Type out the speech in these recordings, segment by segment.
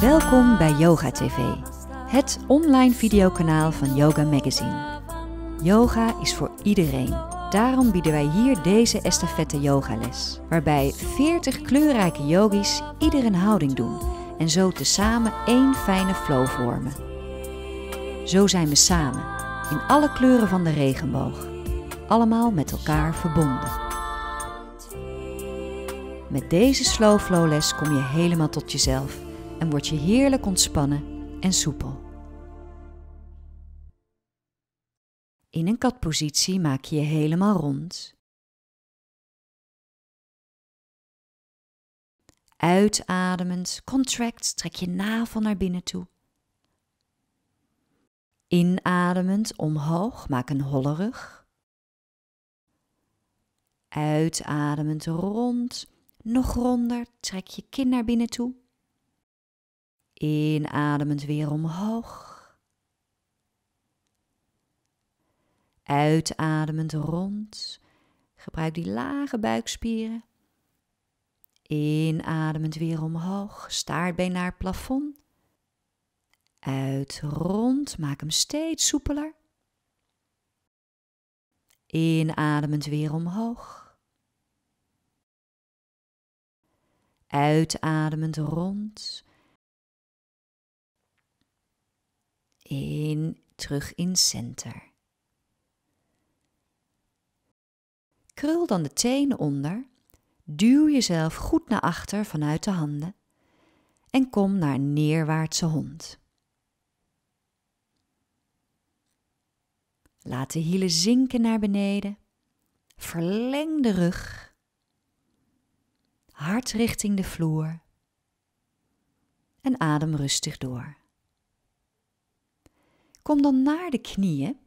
Welkom bij Yoga TV, het online videokanaal van Yoga Magazine. Yoga is voor iedereen. Daarom bieden wij hier deze estafette yogales, waarbij 40 kleurrijke yogis ieder een houding doen en zo tezamen één fijne flow vormen. Zo zijn we samen, in alle kleuren van de regenboog, allemaal met elkaar verbonden. Met deze slow flow les kom je helemaal tot jezelf en word je heerlijk ontspannen en soepel. In een katpositie maak je je helemaal rond. Uitademend, contract, trek je navel naar binnen toe. Inademend, omhoog, maak een holle rug. Uitademend, rond, nog ronder, trek je kin naar binnen toe. Inademend weer omhoog. Uitademend rond. Gebruik die lage buikspieren. Inademend weer omhoog. Staartbeen naar het plafond. Uit rond. Maak hem steeds soepeler. Inademend weer omhoog. Uitademend rond. in, terug in center. Krul dan de tenen onder, duw jezelf goed naar achter vanuit de handen en kom naar een neerwaartse hond. Laat de hielen zinken naar beneden. Verleng de rug. hart richting de vloer. En adem rustig door. Kom dan naar de knieën.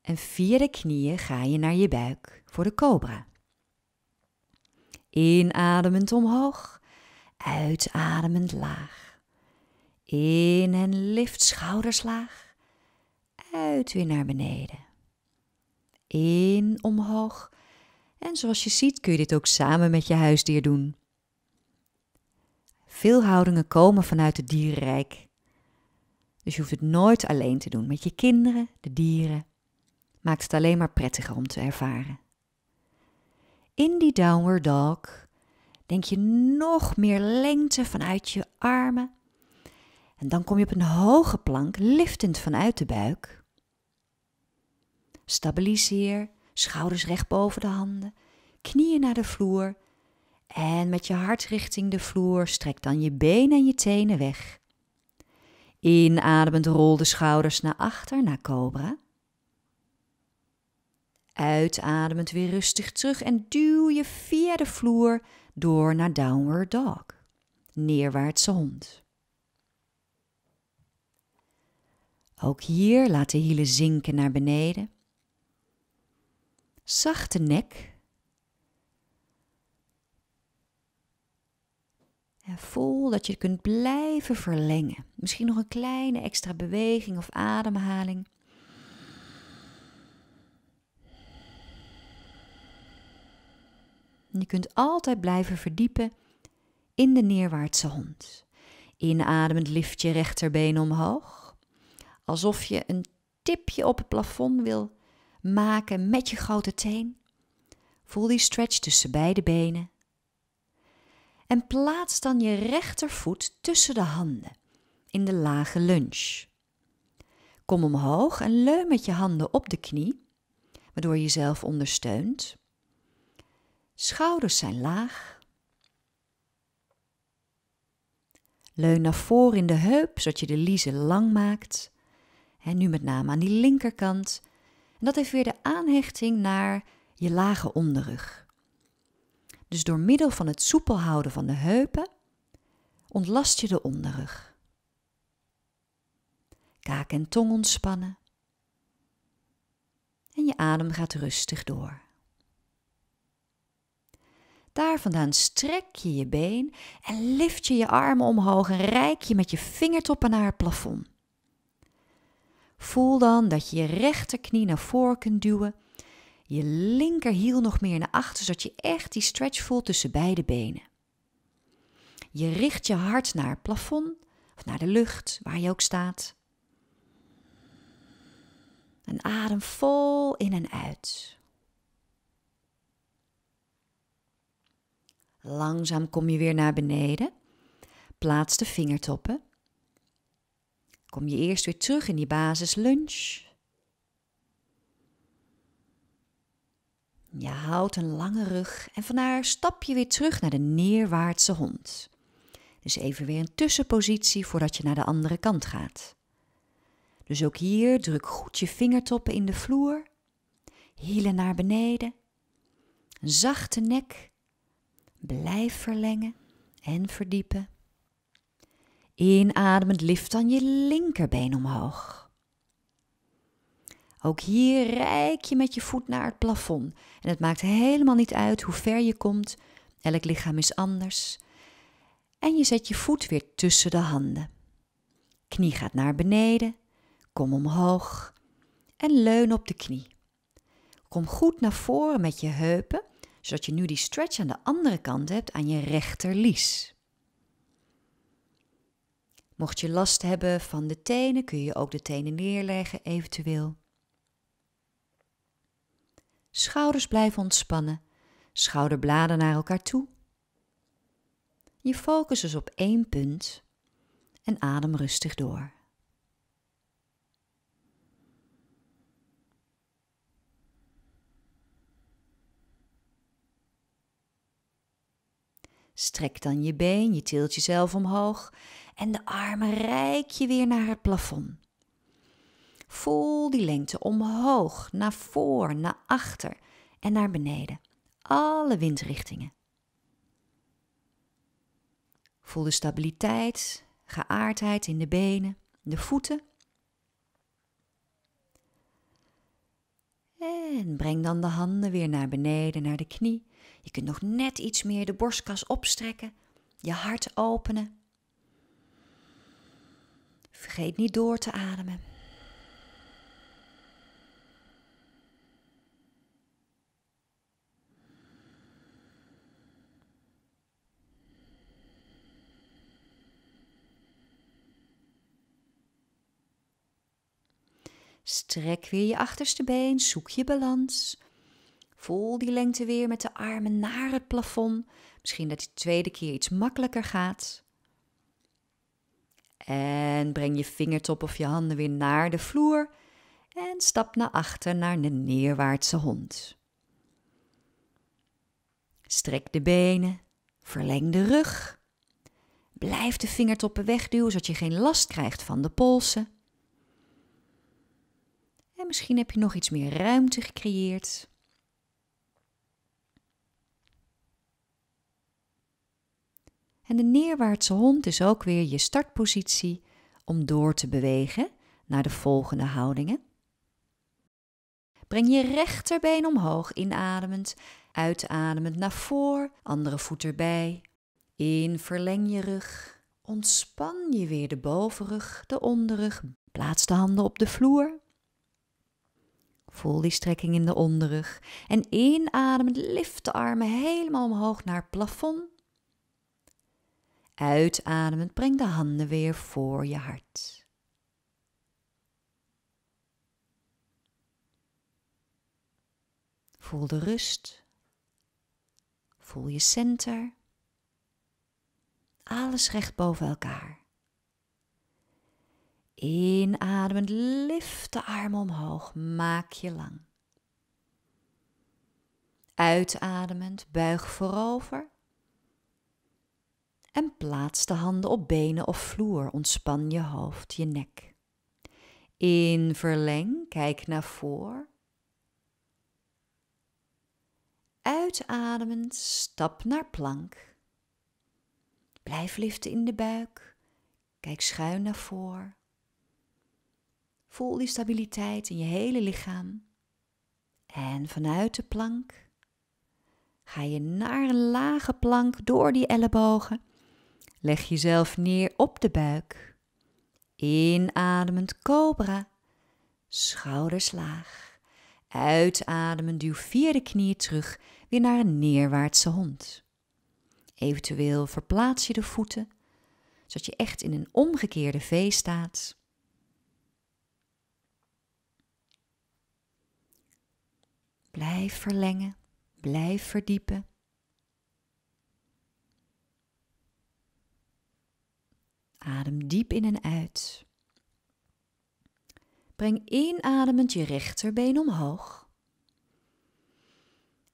En via de knieën ga je naar je buik voor de cobra. Inademend omhoog, uitademend laag. In en lift schouders laag, uit weer naar beneden. In omhoog. En zoals je ziet kun je dit ook samen met je huisdier doen. Veel houdingen komen vanuit het dierenrijk. Dus je hoeft het nooit alleen te doen met je kinderen, de dieren. Maakt het alleen maar prettiger om te ervaren. In die downward dog denk je nog meer lengte vanuit je armen. En dan kom je op een hoge plank, liftend vanuit de buik. Stabiliseer, schouders recht boven de handen, knieën naar de vloer. En met je hart richting de vloer strek dan je benen en je tenen weg. Inademend rol de schouders naar achter, naar cobra. Uitademend weer rustig terug en duw je via de vloer door naar downward dog, neerwaartse hond. Ook hier laat de hielen zinken naar beneden. Zachte nek, Eh, voel dat je kunt blijven verlengen. Misschien nog een kleine extra beweging of ademhaling. je kunt altijd blijven verdiepen in de neerwaartse hond. Inademend lift je rechterbeen omhoog, alsof je een tipje op het plafond wil maken met je grote teen. Voel die stretch tussen beide benen en plaats dan je rechtervoet tussen de handen in de lage lunge. Kom omhoog en leun met je handen op de knie, waardoor je jezelf ondersteunt. Schouders zijn laag. Leun naar voren in de heup, zodat je de liezen lang maakt. En nu met name aan die linkerkant. En dat heeft weer de aanhechting naar je lage onderrug. Dus door middel van het soepel houden van de heupen ontlast je de onderrug. Kaak en tong ontspannen. En je adem gaat rustig door. Daar vandaan strek je je been en lift je je armen omhoog en rijk je met je vingertoppen naar het plafond. Voel dan dat je je rechterknie naar voren kunt duwen je linkerhiel nog meer naar achter, zodat je echt die stretch voelt tussen beide benen. Je richt je hart naar het plafond of naar de lucht, waar je ook staat. Een adem vol in en uit. Langzaam kom je weer naar beneden. Plaats de vingertoppen. Kom je eerst weer terug in die basis lunch. Je houdt een lange rug en vandaar stap je weer terug naar de neerwaartse hond. Dus even weer een tussenpositie voordat je naar de andere kant gaat. Dus ook hier druk goed je vingertoppen in de vloer, hielen naar beneden, een zachte nek, blijf verlengen en verdiepen. Inademend lift dan je linkerbeen omhoog. Ook hier rijk je met je voet naar het plafond. En het maakt helemaal niet uit hoe ver je komt. Elk lichaam is anders. En je zet je voet weer tussen de handen. Knie gaat naar beneden. Kom omhoog. En leun op de knie. Kom goed naar voren met je heupen, zodat je nu die stretch aan de andere kant hebt aan je rechterlies. Mocht je last hebben van de tenen, kun je ook de tenen neerleggen eventueel. Schouders blijven ontspannen, schouderbladen naar elkaar toe. Je focus dus op één punt en adem rustig door. Strek dan je been, je tilt jezelf omhoog en de armen rijk je weer naar het plafond. Voel die lengte omhoog, naar voor, naar achter en naar beneden. Alle windrichtingen. Voel de stabiliteit, geaardheid in de benen, de voeten. En breng dan de handen weer naar beneden, naar de knie. Je kunt nog net iets meer de borstkas opstrekken, je hart openen. Vergeet niet door te ademen. Strek weer je achterste been, zoek je balans. Voel die lengte weer met de armen naar het plafond. Misschien dat de tweede keer iets makkelijker gaat. En breng je vingertop of je handen weer naar de vloer. En stap naar achter naar de neerwaartse hond. Strek de benen, verleng de rug. Blijf de vingertoppen wegduwen zodat je geen last krijgt van de polsen. En misschien heb je nog iets meer ruimte gecreëerd. En de neerwaartse hond is ook weer je startpositie om door te bewegen naar de volgende houdingen. Breng je rechterbeen omhoog, inademend, uitademend naar voor, andere voet erbij. In, verleng je rug. Ontspan je weer de bovenrug, de onderrug. Plaats de handen op de vloer. Voel die strekking in de onderrug en inademend lift de armen helemaal omhoog naar het plafond. Uitademend breng de handen weer voor je hart. Voel de rust. Voel je center. Alles recht boven elkaar. Inademend, lift de armen omhoog, maak je lang. Uitademend, buig voorover. En plaats de handen op benen of vloer, ontspan je hoofd, je nek. In verleng, kijk naar voor. Uitademend, stap naar plank. Blijf liften in de buik, kijk schuin naar voor. Voel die stabiliteit in je hele lichaam. En vanuit de plank ga je naar een lage plank door die ellebogen. Leg jezelf neer op de buik. Inademend cobra. Schouders laag. Uitademend duw vierde knie terug weer naar een neerwaartse hond. Eventueel verplaats je de voeten, zodat je echt in een omgekeerde V staat. Blijf verlengen, blijf verdiepen. Adem diep in en uit. Breng inademend je rechterbeen omhoog.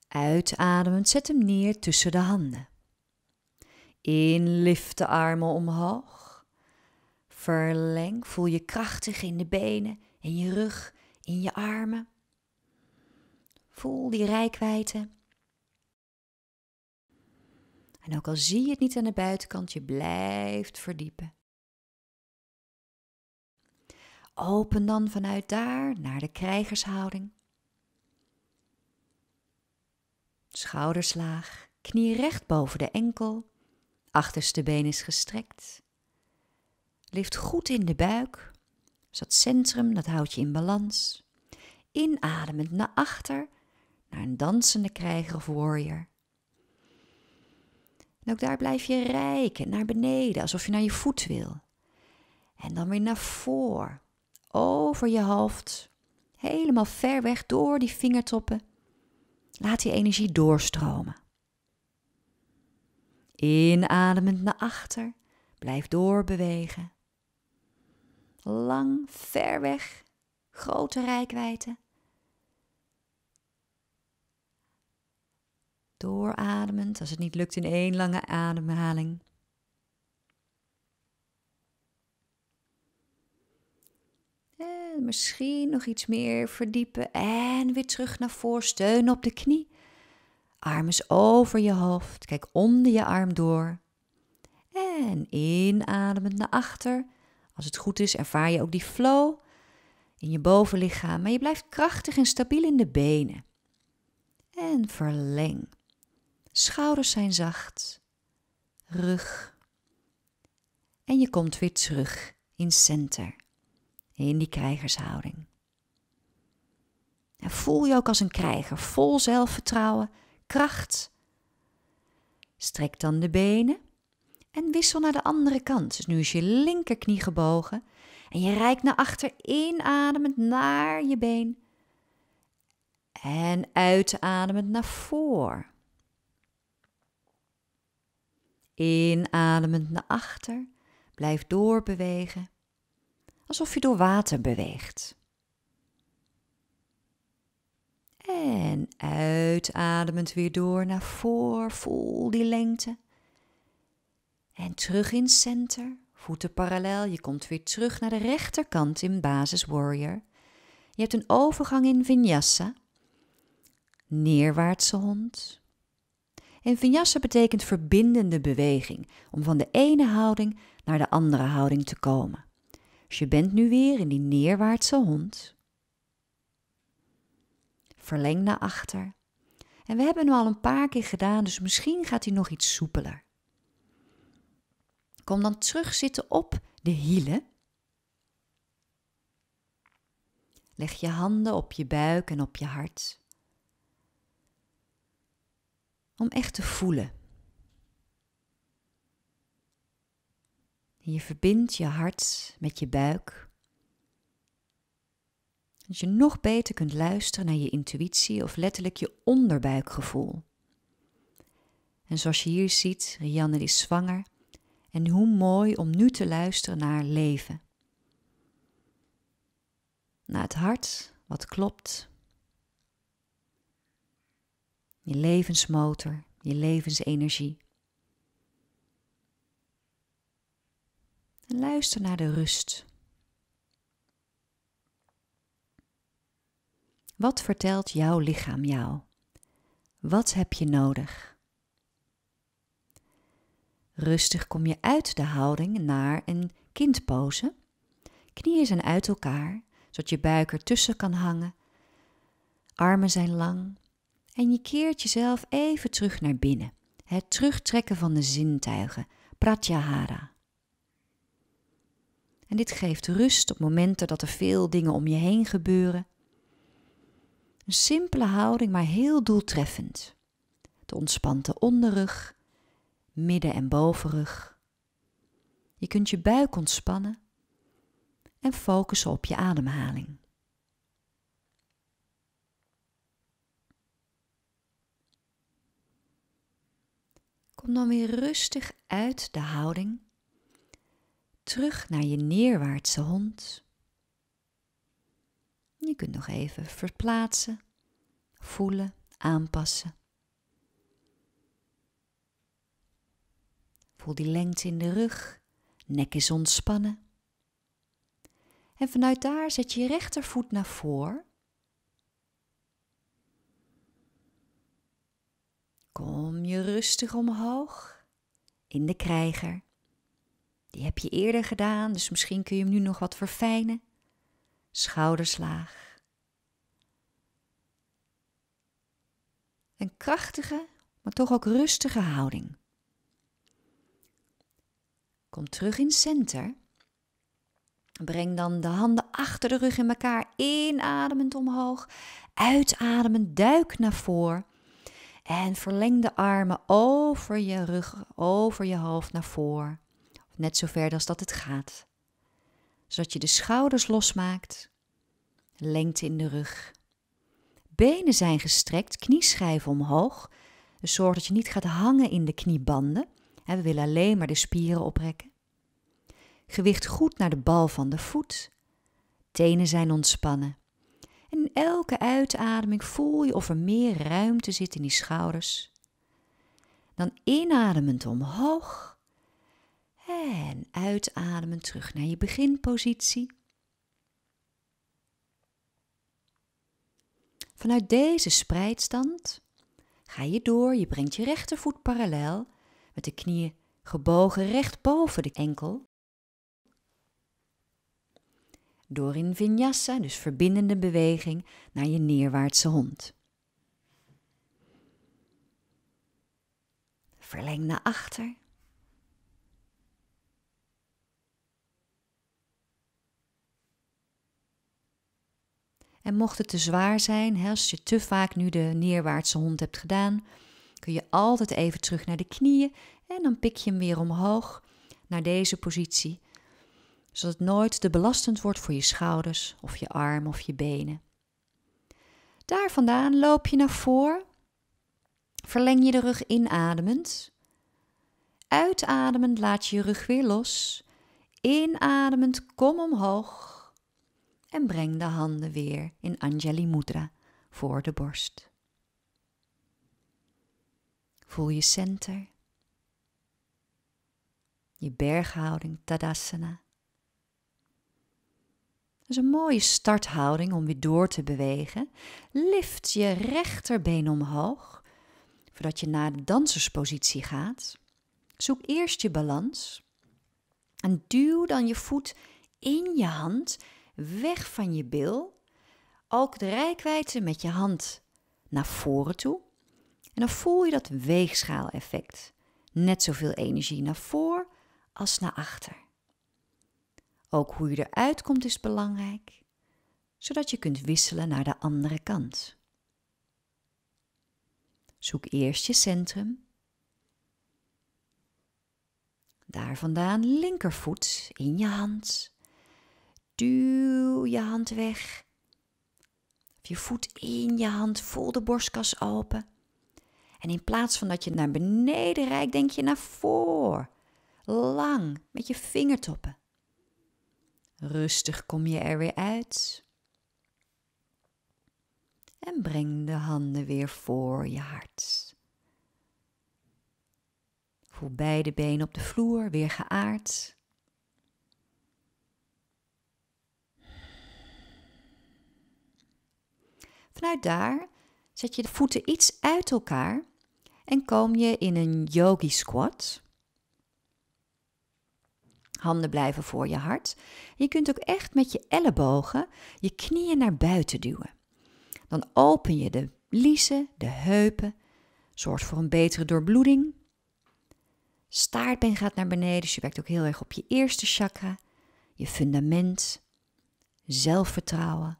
Uitademend zet hem neer tussen de handen. In lift de armen omhoog. Verleng, voel je krachtig in de benen, in je rug, in je armen. Voel die rijkwijde. En ook al zie je het niet aan de buitenkant, je blijft verdiepen. Open dan vanuit daar naar de krijgershouding. Schouderslaag, knie recht boven de enkel, achterste been is gestrekt. Lift goed in de buik, dus dat centrum dat houdt je in balans. Inademend naar achter naar een dansende krijger of warrior. En ook daar blijf je rijken naar beneden, alsof je naar je voet wil. En dan weer naar voor, over je hoofd, helemaal ver weg door die vingertoppen. Laat die energie doorstromen. Inademend naar achter, blijf doorbewegen. Lang, ver weg, grote rijkwijten. doorademend als het niet lukt in één lange ademhaling. En misschien nog iets meer verdiepen en weer terug naar voor, steun op de knie. armen over je hoofd, kijk onder je arm door. En inademend naar achter. Als het goed is, ervaar je ook die flow in je bovenlichaam, maar je blijft krachtig en stabiel in de benen. En verleng. Schouders zijn zacht. Rug. En je komt weer terug in center. In die krijgershouding. voel je ook als een krijger, vol zelfvertrouwen, kracht. Strek dan de benen en wissel naar de andere kant. Dus nu is je linkerknie gebogen en je reikt naar achter, inademend naar je been. En uitademend naar voor. Inademend naar achter. Blijf doorbewegen. Alsof je door water beweegt. En uitademend weer door naar voor. Voel die lengte. En terug in center. Voeten parallel. Je komt weer terug naar de rechterkant in basis warrior. Je hebt een overgang in vinyasa. Neerwaartse hond. En vinyasa betekent verbindende beweging, om van de ene houding naar de andere houding te komen. Dus je bent nu weer in die neerwaartse hond. Verleng naar achter. En we hebben hem al een paar keer gedaan, dus misschien gaat hij nog iets soepeler. Kom dan terug zitten op de hielen. Leg je handen op je buik en op je hart om echt te voelen. je verbindt je hart met je buik. Dat je nog beter kunt luisteren naar je intuïtie of letterlijk je onderbuikgevoel. En zoals je hier ziet, Rianne is zwanger. En hoe mooi om nu te luisteren naar leven. Naar het hart wat klopt, je levensmotor, je levensenergie. luister naar de rust. Wat vertelt jouw lichaam jou? Wat heb je nodig? Rustig kom je uit de houding naar een kindpose. Knieën zijn uit elkaar, zodat je buik ertussen kan hangen. Armen zijn lang, en je keert jezelf even terug naar binnen. Het terugtrekken van de zintuigen, pratyahara. En dit geeft rust op momenten dat er veel dingen om je heen gebeuren. Een simpele houding, maar heel doeltreffend. De ontspante onderrug, midden- en bovenrug. Je kunt je buik ontspannen en focussen op je ademhaling. Kom dan weer rustig uit de houding, terug naar je neerwaartse hond. Je kunt nog even verplaatsen, voelen, aanpassen. Voel die lengte in de rug, nek is ontspannen. En vanuit daar zet je rechtervoet naar voor Kom je rustig omhoog in de krijger. Die heb je eerder gedaan, dus misschien kun je hem nu nog wat verfijnen. Schouderslaag. Een krachtige, maar toch ook rustige houding. Kom terug in center. Breng dan de handen achter de rug in elkaar, inademend omhoog, uitademend duik naar voren. En verleng de armen over je rug, over je hoofd naar voren. Net zo ver als dat het gaat. Zodat je de schouders losmaakt. Lengte in de rug. Benen zijn gestrekt, knieschijven omhoog. Dus zorg dat je niet gaat hangen in de kniebanden. We willen alleen maar de spieren oprekken. Gewicht goed naar de bal van de voet. Tenen zijn ontspannen elke uitademing voel je of er meer ruimte zit in die schouders. Dan inademend omhoog en uitademend terug naar je beginpositie. Vanuit deze spreidstand ga je door. Je brengt je rechtervoet parallel met de knieën gebogen recht boven de enkel door in vinyasa, dus verbindende beweging, naar je neerwaartse hond. Verleng naar achter. En mocht het te zwaar zijn, als je te vaak nu de neerwaartse hond hebt gedaan, kun je altijd even terug naar de knieën en dan pik je hem weer omhoog naar deze positie zodat het nooit te belastend wordt voor je schouders of je arm of je benen. Daar vandaan loop je naar voren, verleng je de rug inademend. Uitademend laat je je rug weer los. Inademend kom omhoog en breng de handen weer in Anjali Mudra voor de borst. Voel je center, je berghouding Tadasana. Dat is een mooie starthouding om weer door te bewegen. Lift je rechterbeen omhoog, voordat je naar de danserspositie gaat. Zoek eerst je balans en duw dan je voet in je hand weg van je bil. Ook de rijkwijde met je hand naar voren toe. En dan voel je dat weegschaal-effect. Net zoveel energie naar voor als naar achter. Ook hoe je eruit komt is belangrijk, zodat je kunt wisselen naar de andere kant. Zoek eerst je centrum. Daar vandaan linkervoet in je hand. Duw je hand weg. je voet in je hand, voel de borstkas open. En in plaats van dat je naar beneden rijdt, denk je naar voor. Lang, met je vingertoppen. Rustig kom je er weer uit. En breng de handen weer voor je hart. Voel beide benen op de vloer, weer geaard. Vanuit daar zet je de voeten iets uit elkaar en kom je in een yogi squat. Handen blijven voor je hart. Je kunt ook echt met je ellebogen je knieën naar buiten duwen. Dan open je de liesen, de heupen. Zorg voor een betere doorbloeding. Staartbeen gaat naar beneden, dus je werkt ook heel erg op je eerste chakra, je fundament, zelfvertrouwen.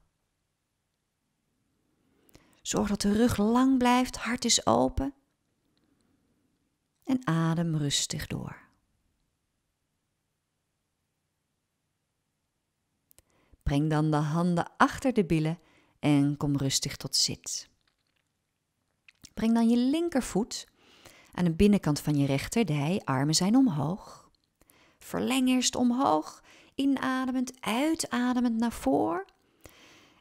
Zorg dat de rug lang blijft, hart is open. En adem rustig door. Breng dan de handen achter de billen en kom rustig tot zit. Breng dan je linkervoet aan de binnenkant van je rechterdij, armen zijn omhoog. Verleng eerst omhoog, inademend, uitademend naar voren.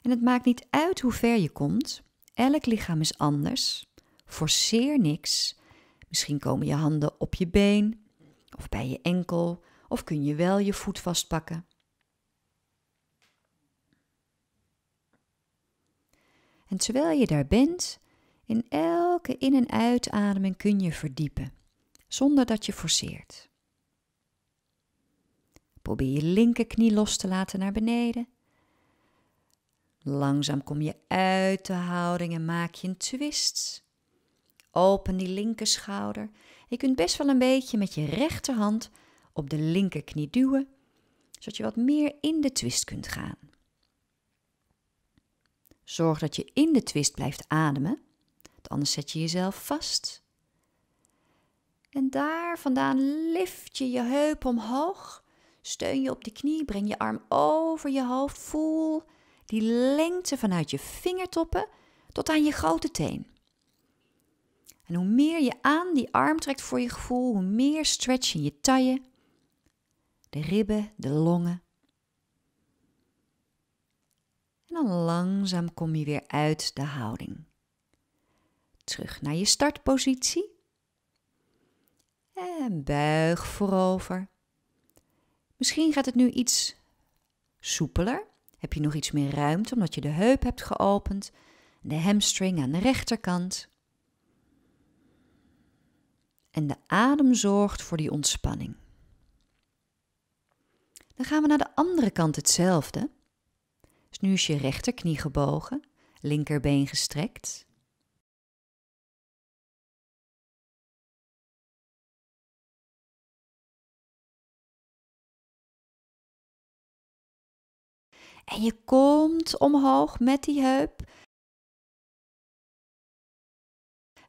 En het maakt niet uit hoe ver je komt. Elk lichaam is anders. Forceer niks. Misschien komen je handen op je been of bij je enkel, of kun je wel je voet vastpakken. En terwijl je daar bent, in elke in- en uitademing kun je verdiepen, zonder dat je forceert. Probeer je linkerknie los te laten naar beneden. Langzaam kom je uit de houding en maak je een twist. Open die linkerschouder. Je kunt best wel een beetje met je rechterhand op de linkerknie duwen, zodat je wat meer in de twist kunt gaan. Zorg dat je in de twist blijft ademen, anders zet je jezelf vast. En daar vandaan lift je je heup omhoog. Steun je op de knie, breng je arm over je hoofd. Voel die lengte vanuit je vingertoppen tot aan je grote teen. En hoe meer je aan die arm trekt voor je gevoel, hoe meer stretch in je taille, de ribben, de longen. langzaam kom je weer uit de houding. Terug naar je startpositie. En buig voorover. Misschien gaat het nu iets soepeler. Heb je nog iets meer ruimte omdat je de heup hebt geopend, de hamstring aan de rechterkant. En de adem zorgt voor die ontspanning. Dan gaan we naar de andere kant hetzelfde nu is je rechterknie gebogen, linkerbeen gestrekt. En je komt omhoog met die heup.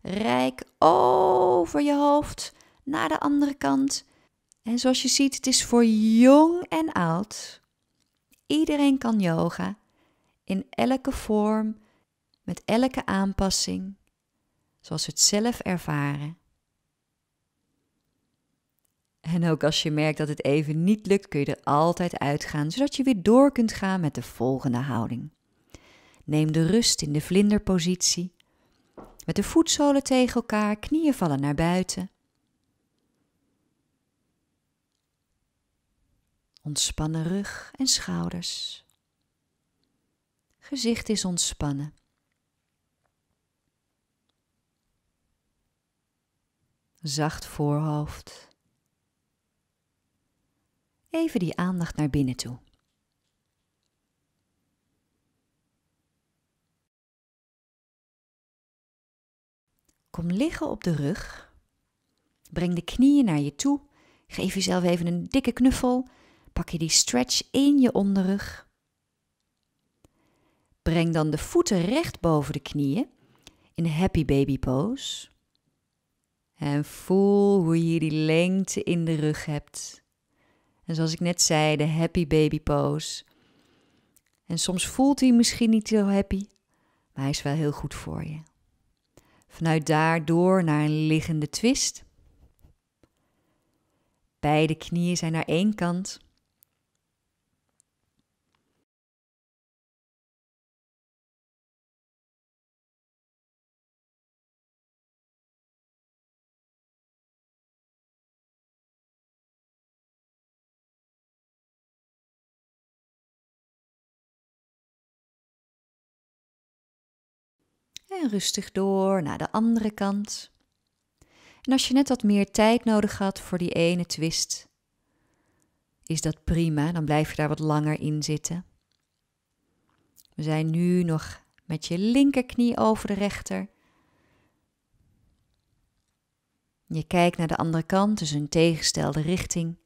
Rijk over je hoofd naar de andere kant. En zoals je ziet, het is voor jong en oud. Iedereen kan yoga in elke vorm, met elke aanpassing, zoals we het zelf ervaren. En ook als je merkt dat het even niet lukt, kun je er altijd uitgaan, zodat je weer door kunt gaan met de volgende houding. Neem de rust in de vlinderpositie. Met de voetzolen tegen elkaar, knieën vallen naar buiten. Ontspannen rug en schouders. Gezicht is ontspannen. Zacht voorhoofd. Even die aandacht naar binnen toe. Kom liggen op de rug. Breng de knieën naar je toe. Geef jezelf even een dikke knuffel Pak je die stretch in je onderrug. Breng dan de voeten recht boven de knieën in happy baby pose. En voel hoe je die lengte in de rug hebt. En zoals ik net zei, de happy baby pose. En soms voelt hij misschien niet zo happy, maar hij is wel heel goed voor je. Vanuit daar door naar een liggende twist. Beide knieën zijn naar één kant. rustig door naar de andere kant. En als je net wat meer tijd nodig had voor die ene twist, is dat prima, dan blijf je daar wat langer in zitten. We zijn nu nog met je linkerknie over de rechter. Je kijkt naar de andere kant, dus een tegenstelde richting.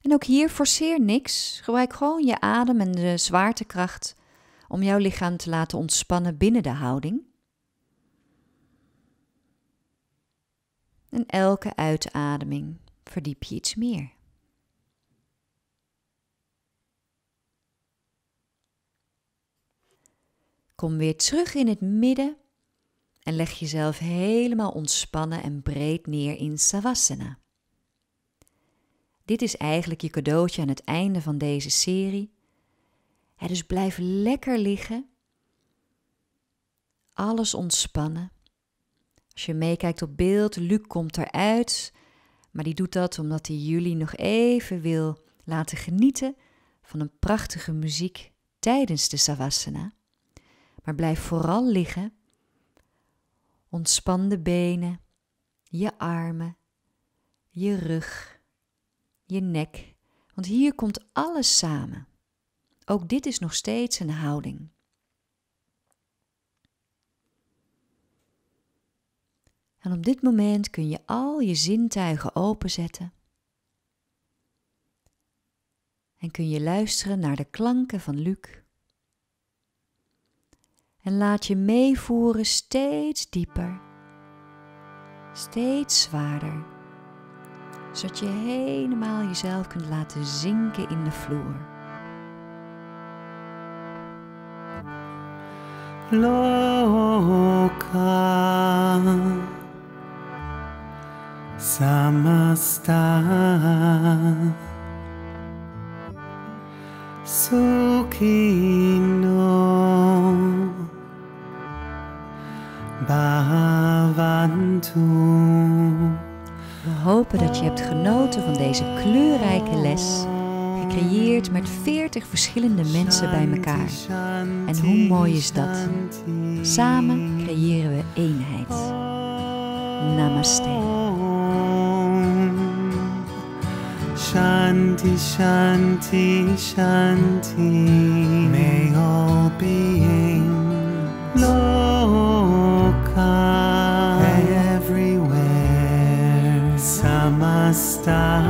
En ook hier forceer niks. Gebruik gewoon je adem en de zwaartekracht om jouw lichaam te laten ontspannen binnen de houding. En elke uitademing verdiep je iets meer. Kom weer terug in het midden en leg jezelf helemaal ontspannen en breed neer in Savasana. Dit is eigenlijk je cadeautje aan het einde van deze serie dus blijf lekker liggen. Alles ontspannen. Als je meekijkt op beeld, Luc komt eruit. Maar die doet dat omdat hij jullie nog even wil laten genieten van een prachtige muziek tijdens de Savasana. Maar blijf vooral liggen. Ontspan de benen, je armen, je rug, je nek. Want hier komt alles samen. Ook dit is nog steeds een houding. En op dit moment kun je al je zintuigen openzetten. En kun je luisteren naar de klanken van Luc. En laat je meevoeren steeds dieper, steeds zwaarder, zodat je helemaal jezelf kunt laten zinken in de vloer. loka samasta bhavantu We hopen dat je hebt genoten van deze kleurrijke les gecreëerd met 40 verschillende mensen bij elkaar. En hoe mooi is dat? Samen creëren we eenheid. Namaste. Shanti, Shanti, Shanti. May all beings loka everywhere. Samasta.